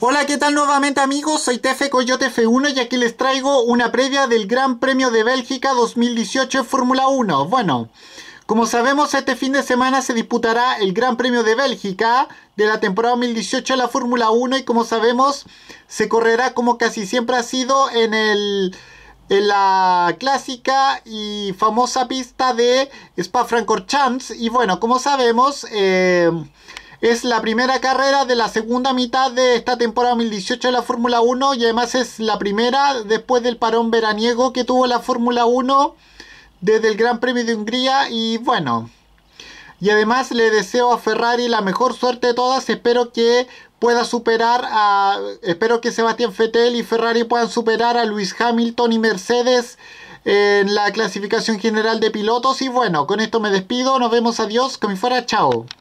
Hola, ¿qué tal nuevamente amigos? Soy Tefe Coyote F1 y aquí les traigo una previa del Gran Premio de Bélgica 2018 Fórmula 1. Bueno, como sabemos este fin de semana se disputará el Gran Premio de Bélgica de la temporada 2018 de la Fórmula 1 y como sabemos se correrá como casi siempre ha sido en el en la clásica y famosa pista de Spa-Francorchamps y bueno, como sabemos eh, es la primera carrera de la segunda mitad de esta temporada 2018 de la Fórmula 1 y además es la primera después del parón veraniego que tuvo la Fórmula 1 desde el Gran Premio de Hungría y bueno. Y además le deseo a Ferrari la mejor suerte de todas. Espero que pueda superar a... Espero que Sebastián Vettel y Ferrari puedan superar a Luis Hamilton y Mercedes en la clasificación general de pilotos. Y bueno, con esto me despido. Nos vemos. Adiós. Que me fuera. Chao.